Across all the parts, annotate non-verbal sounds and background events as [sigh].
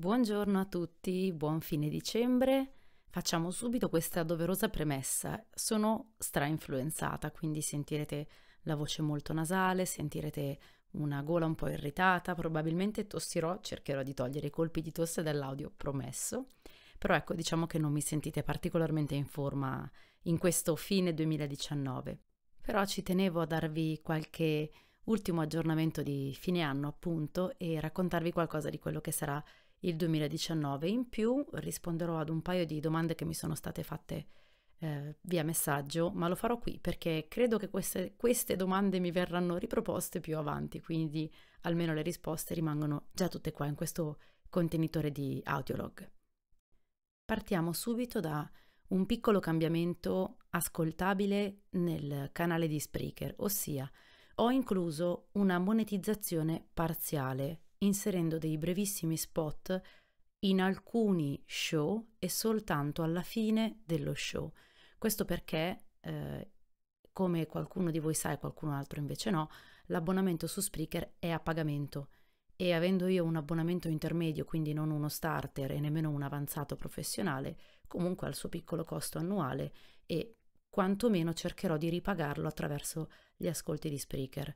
Buongiorno a tutti, buon fine dicembre. Facciamo subito questa doverosa premessa. Sono stra-influenzata, quindi sentirete la voce molto nasale, sentirete una gola un po' irritata, probabilmente tossirò, cercherò di togliere i colpi di tosse dall'audio, promesso. Però ecco, diciamo che non mi sentite particolarmente in forma in questo fine 2019. Però ci tenevo a darvi qualche ultimo aggiornamento di fine anno, appunto, e raccontarvi qualcosa di quello che sarà il 2019. In più risponderò ad un paio di domande che mi sono state fatte eh, via messaggio, ma lo farò qui perché credo che queste, queste domande mi verranno riproposte più avanti, quindi almeno le risposte rimangono già tutte qua in questo contenitore di audiolog. Partiamo subito da un piccolo cambiamento ascoltabile nel canale di Spreaker, ossia ho incluso una monetizzazione parziale inserendo dei brevissimi spot in alcuni show e soltanto alla fine dello show. Questo perché, eh, come qualcuno di voi sa e qualcun altro invece no, l'abbonamento su Spreaker è a pagamento e avendo io un abbonamento intermedio, quindi non uno starter e nemmeno un avanzato professionale, comunque al suo piccolo costo annuale e quantomeno cercherò di ripagarlo attraverso gli ascolti di Spreaker.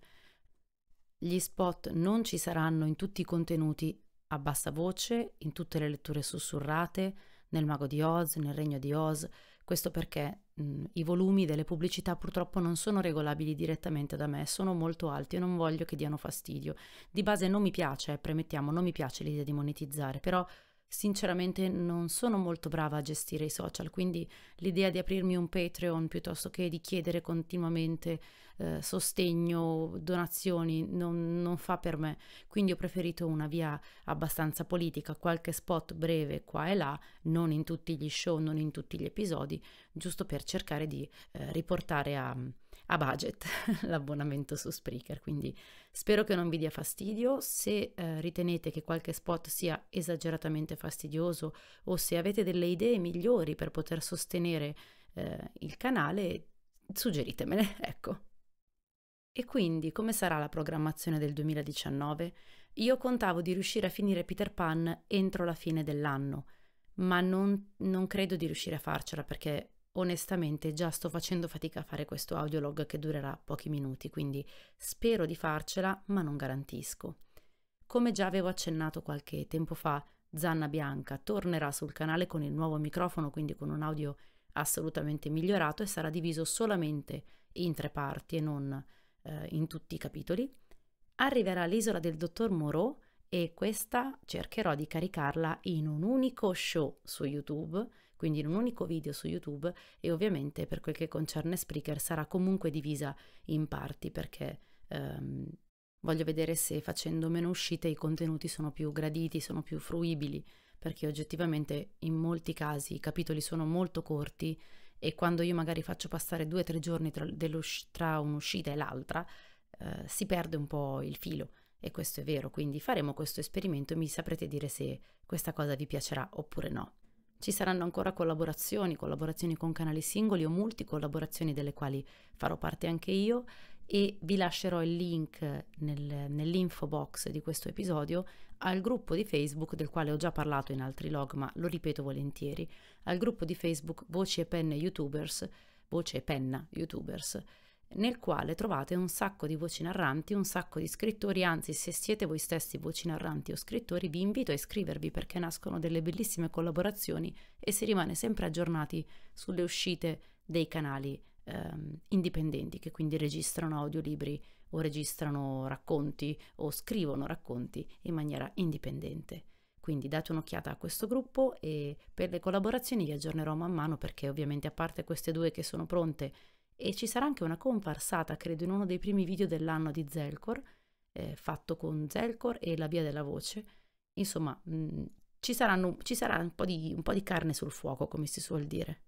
Gli spot non ci saranno in tutti i contenuti a bassa voce, in tutte le letture sussurrate, nel Mago di Oz, nel Regno di Oz, questo perché mh, i volumi delle pubblicità purtroppo non sono regolabili direttamente da me, sono molto alti e non voglio che diano fastidio. Di base non mi piace, eh, premettiamo, non mi piace l'idea di monetizzare, però sinceramente non sono molto brava a gestire i social, quindi l'idea di aprirmi un Patreon piuttosto che di chiedere continuamente eh, sostegno, donazioni, non, non, fa per me. Quindi ho preferito una via abbastanza politica, qualche spot breve qua e là, non in tutti gli show, non in tutti gli episodi, giusto per cercare di eh, riportare a a budget [laughs] l'abbonamento su Spreaker, quindi spero che non vi dia fastidio. Se eh, ritenete che qualche spot sia esageratamente fastidioso o se avete delle idee migliori per poter sostenere eh, il canale, suggeritemele, [laughs] ecco. E quindi come sarà la programmazione del 2019? Io contavo di riuscire a finire Peter Pan entro la fine dell'anno, ma non, non credo di riuscire a farcela perché onestamente già sto facendo fatica a fare questo audiolog che durerà pochi minuti, quindi spero di farcela, ma non garantisco. Come già avevo accennato qualche tempo fa, Zanna Bianca tornerà sul canale con il nuovo microfono, quindi con un audio assolutamente migliorato e sarà diviso solamente in tre parti e non eh, in tutti i capitoli. Arriverà l'isola del dottor Moreau e questa cercherò di caricarla in un unico show su YouTube quindi in un unico video su YouTube e ovviamente per quel che concerne Spreaker sarà comunque divisa in parti perché ehm, voglio vedere se facendo meno uscite i contenuti sono più graditi, sono più fruibili, perché oggettivamente in molti casi i capitoli sono molto corti e quando io magari faccio passare due o tre giorni tra, tra un'uscita e l'altra eh, si perde un po' il filo e questo è vero, quindi faremo questo esperimento e mi saprete dire se questa cosa vi piacerà oppure no. Ci saranno ancora collaborazioni, collaborazioni con canali singoli o multi collaborazioni delle quali farò parte anche io e vi lascerò il link nel, nell'info box di questo episodio al gruppo di Facebook del quale ho già parlato in altri log ma lo ripeto volentieri, al gruppo di Facebook Voci e Penne YouTubers, Voce e Penna YouTubers nel quale trovate un sacco di voci narranti, un sacco di scrittori, anzi se siete voi stessi voci narranti o scrittori vi invito a iscrivervi perché nascono delle bellissime collaborazioni e si rimane sempre aggiornati sulle uscite dei canali ehm, indipendenti che quindi registrano audiolibri o registrano racconti o scrivono racconti in maniera indipendente. Quindi date un'occhiata a questo gruppo e per le collaborazioni vi aggiornerò man mano perché ovviamente a parte queste due che sono pronte e ci sarà anche una comparsata, credo, in uno dei primi video dell'anno di Zelcor, eh, fatto con Zelcor e la via della voce. Insomma, mh, mm, ci, saranno, ci, sarà un po, di, un po' di carne sul fuoco, come si suol dire.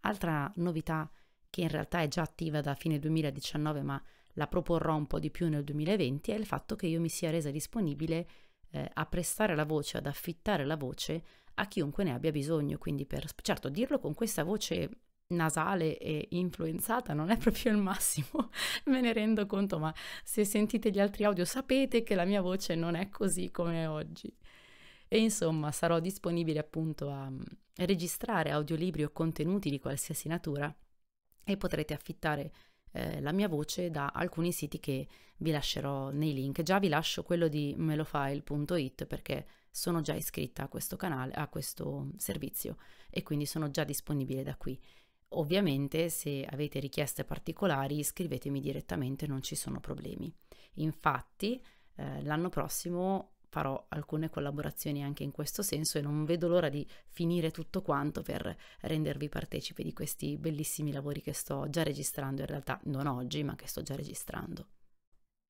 Altra novità che in realtà è già attiva da fine 2019, ma la proporrò un po' di più nel 2020, è il fatto che io mi sia resa disponibile eh, a prestare la voce, ad affittare la voce a chiunque ne abbia bisogno. Quindi, per certo, dirlo con questa voce nasale e influenzata non è proprio il massimo, [laughs] me ne rendo conto, ma se sentite gli altri audio sapete che la mia voce non è così come oggi. E insomma, sarò disponibile appunto a mm, registrare audiolibri o contenuti di qualsiasi natura e potrete affittare eh, la mia voce da alcuni siti che vi lascerò nei link. Già vi lascio quello di melofile.it perché sono già iscritta a questo canale, a questo servizio e quindi sono già disponibile da qui. Ovviamente se avete richieste particolari scrivetemi direttamente, non ci sono problemi. Infatti eh, l'anno prossimo farò alcune collaborazioni anche in questo senso e non vedo l'ora di finire tutto quanto per rendervi partecipe di questi bellissimi lavori che sto già registrando, in realtà non oggi, ma che sto già registrando.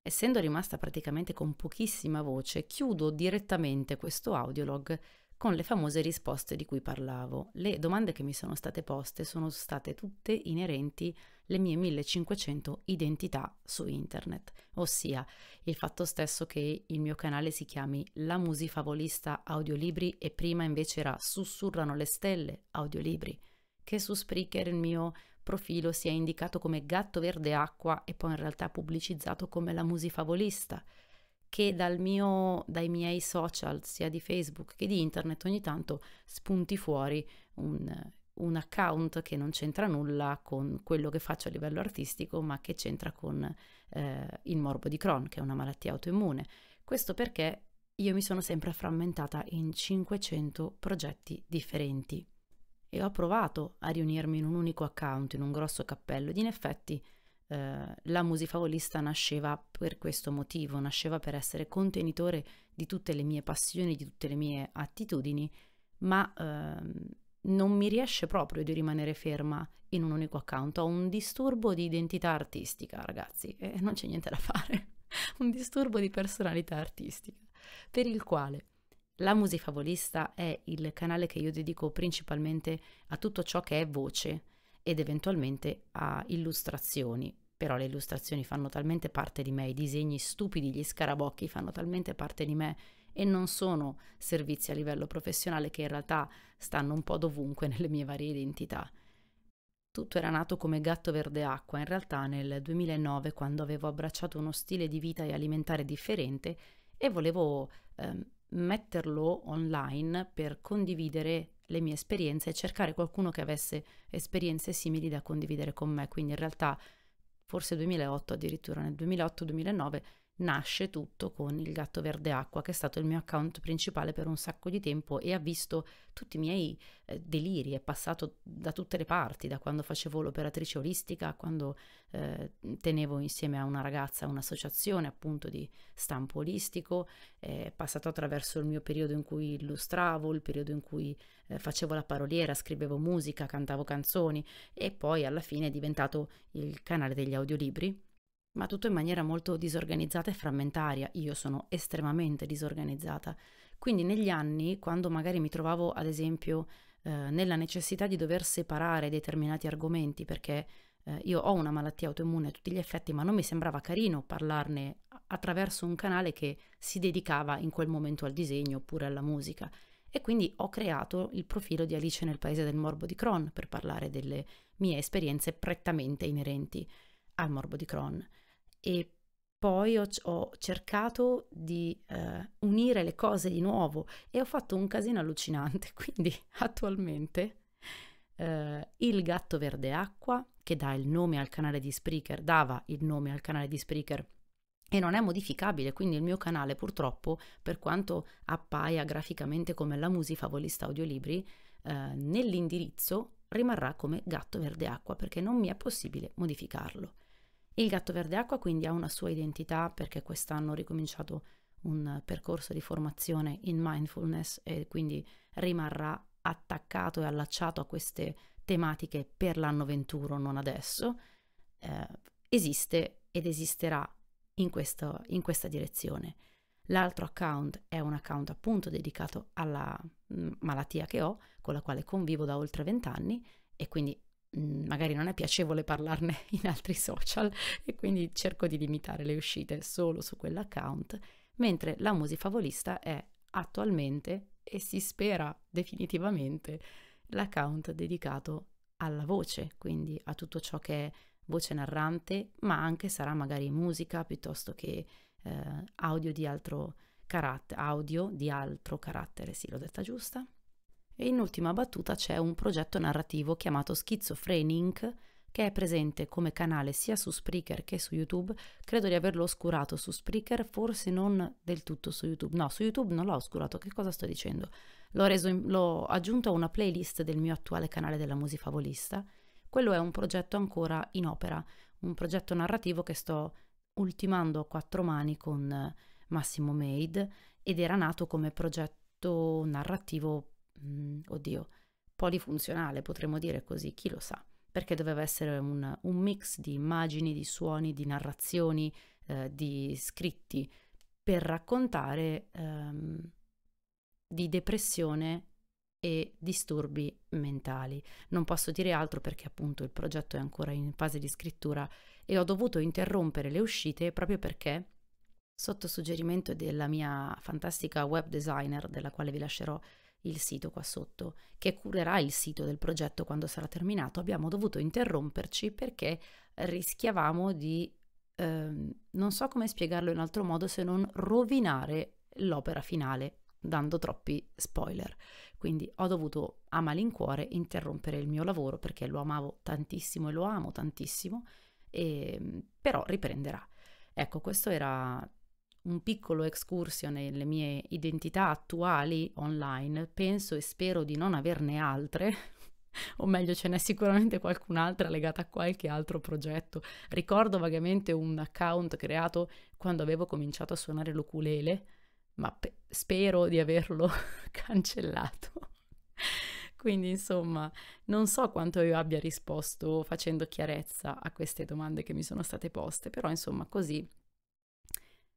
Essendo rimasta praticamente con pochissima voce, chiudo direttamente questo audiolog con le famose risposte di cui parlavo. Le domande che mi sono state poste sono state tutte inerenti alle mie 1500 identità su internet, ossia il fatto stesso che il mio canale si chiami La Musifavolista Audiolibri e prima invece era Sussurrano le stelle Audiolibri, che su Spreaker il mio profilo sia indicato come Gatto Verde Acqua e poi in realtà pubblicizzato come La Musifavolista. Favolista che mio, dai miei social, sia di Facebook che di internet, ogni tanto spunti fuori un, un account che non c'entra nulla con quello che faccio a livello artistico, ma che c'entra con eh, il morbo di Crohn, che è una malattia autoimmune. Questo perché io mi sono sempre frammentata in 500 progetti differenti e ho provato a riunirmi in un unico account, in un grosso cappello, ed in effetti eh, la musifavolista nasceva per questo motivo, nasceva per essere contenitore di tutte le mie passioni, di tutte le mie attitudini, ma ehm, non mi riesce proprio di rimanere ferma in un unico account. Ho un disturbo di identità artistica, ragazzi, e non c'è niente da fare. [laughs] un disturbo di personalità artistica, per il quale la musifavolista è il canale che io dedico principalmente a tutto ciò che è voce, ed eventualmente a illustrazioni. Però le illustrazioni fanno talmente parte di me, i disegni stupidi, gli scarabocchi fanno talmente parte di me e non sono servizi a livello professionale che in realtà stanno un po' dovunque [laughs] nelle mie varie identità. Tutto era nato come gatto verde acqua, in realtà nel 2009 quando avevo abbracciato uno stile di vita e alimentare differente e volevo ehm, metterlo online per condividere le mie esperienze e cercare qualcuno che avesse esperienze simili da condividere con me. Quindi in realtà forse 2008, addirittura nel 2008-2009 nasce tutto con il gatto verde acqua che è stato il mio account principale per un sacco di tempo e ha visto tutti i miei eh, deliri, è passato da tutte le parti, da quando facevo l'operatrice olistica a quando eh, tenevo insieme a una ragazza un'associazione appunto di stampo olistico, è passato attraverso il mio periodo in cui illustravo, il periodo in cui eh, facevo la paroliera, scrivevo musica, cantavo canzoni e poi alla fine è diventato il canale degli audiolibri ma tutto in maniera molto disorganizzata e frammentaria. Io sono estremamente disorganizzata. Quindi negli anni, quando magari mi trovavo, ad esempio, eh, nella necessità di dover separare determinati argomenti, perché eh, io ho una malattia autoimmune a tutti gli effetti, ma non mi sembrava carino parlarne attraverso un canale che si dedicava in quel momento al disegno oppure alla musica. E quindi ho creato il profilo di Alice nel paese del morbo di Crohn per parlare delle mie esperienze prettamente inerenti al morbo di Crohn e poi ho, ho cercato di eh, unire le cose di nuovo e ho fatto un casino allucinante. [laughs] Quindi attualmente eh, il gatto verde acqua, che dà il nome al canale di Spreaker, dava il nome al canale di Spreaker e non è modificabile, quindi il mio canale purtroppo, per quanto appaia graficamente come la Musi Volista Audiolibri, eh, nell'indirizzo rimarrà come Gatto Verde Acqua perché non mi è possibile modificarlo. Il gatto verde acqua quindi ha una sua identità perché quest'anno ho ricominciato un percorso di formazione in mindfulness e quindi rimarrà attaccato e allacciato a queste tematiche per l'anno 21, non adesso. Eh, esiste ed esisterà in, questo, in questa direzione. L'altro account è un account appunto dedicato alla mm, malattia che ho, con la quale convivo da oltre vent'anni e quindi magari non è piacevole parlarne [laughs] in altri social e quindi cerco di limitare le uscite solo su quell'account, mentre la musifavolista è attualmente e si spera definitivamente l'account dedicato alla voce, quindi a tutto ciò che è voce narrante, ma anche sarà magari musica piuttosto che eh, audio di altro carattere, audio di altro carattere, sì, l'ho detta giusta e in ultima battuta c'è un progetto narrativo chiamato Schizophrenic che è presente come canale sia su Spreaker che su YouTube. Credo di averlo oscurato su Spreaker, forse non del tutto su YouTube. No, su YouTube non l'ho oscurato, che cosa sto dicendo? L'ho, reso, l'ho aggiunto a una playlist del mio attuale canale della musifavolista. Quello è un progetto ancora in opera, un progetto narrativo che sto ultimando a quattro mani con Massimo Made ed era nato come progetto narrativo Mm, oddio, polifunzionale, potremmo dire così, chi lo sa, perché doveva essere un, un mix di immagini, di suoni, di narrazioni, eh, di scritti per raccontare ehm, di depressione e disturbi mentali. Non posso dire altro perché appunto il progetto è ancora in fase di scrittura e ho dovuto interrompere le uscite proprio perché sotto suggerimento della mia fantastica web designer, della quale vi lascerò il sito qua sotto, che curerà il sito del progetto quando sarà terminato, abbiamo dovuto interromperci perché rischiavamo di, ehm, non so come spiegarlo in altro modo se non rovinare l'opera finale dando troppi spoiler. Quindi ho dovuto a malincuore interrompere il mio lavoro perché lo amavo tantissimo e lo amo tantissimo, e, ehm, però riprenderà. Ecco, questo era un piccolo excursion nelle mie identità attuali online, penso e spero di non averne altre, [laughs] o meglio ce n'è sicuramente qualcun'altra legata a qualche altro progetto. Ricordo vagamente un account creato quando avevo cominciato a suonare l'oculele, ma pe- spero di averlo [laughs] cancellato. Quindi insomma, non so quanto io abbia risposto facendo chiarezza a queste domande che mi sono state poste, però insomma così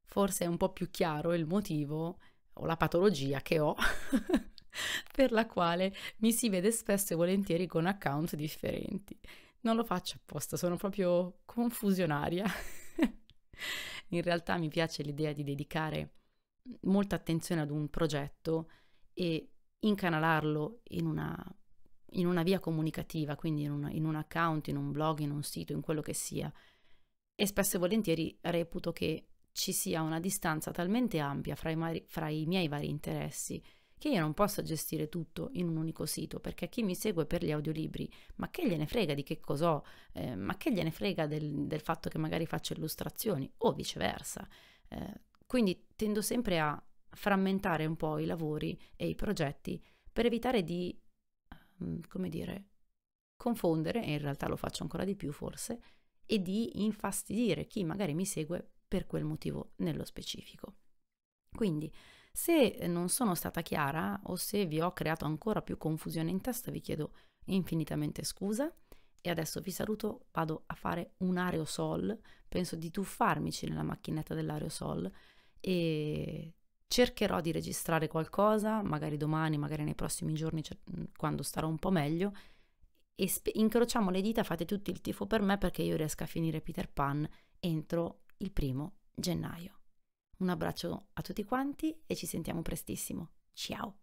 forse è un po' più chiaro il motivo o la patologia che ho [laughs] per la quale mi si vede spesso e volentieri con account differenti. Non lo faccio apposta, sono proprio confusionaria. [laughs] In realtà mi piace l'idea di dedicare molta attenzione ad un progetto e incanalarlo in una, in una via comunicativa, quindi in, una, in un account, in un blog, in un sito, in quello che sia. E spesso e volentieri reputo che ci sia una distanza talmente ampia fra i, mari, fra i miei vari interessi che io non possa gestire tutto in un unico sito, perché chi mi segue per gli audiolibri, ma che gliene frega di che cos'ho, eh, ma che gliene frega del, del, fatto che magari faccio illustrazioni o viceversa. Eh, quindi tendo sempre a frammentare un po' i lavori e i progetti per evitare di, ehm, come dire, confondere, e in realtà lo faccio ancora di più forse, e di infastidire chi magari mi segue per quel motivo nello specifico. Quindi, se eh, non sono stata chiara o se vi ho creato ancora più confusione in testa, vi chiedo infinitamente scusa. E adesso vi saluto, vado a fare un aerosol, penso di tuffarmici nella macchinetta dell'aerosol e cercherò di registrare qualcosa, magari domani, magari nei prossimi giorni, cioè, mm, quando starò un po' meglio. E spe- incrociamo le dita, fate tutti il tifo per me perché io riesco a finire Peter Pan entro il primo gennaio. Un abbraccio a tutti quanti e ci sentiamo prestissimo. Ciao!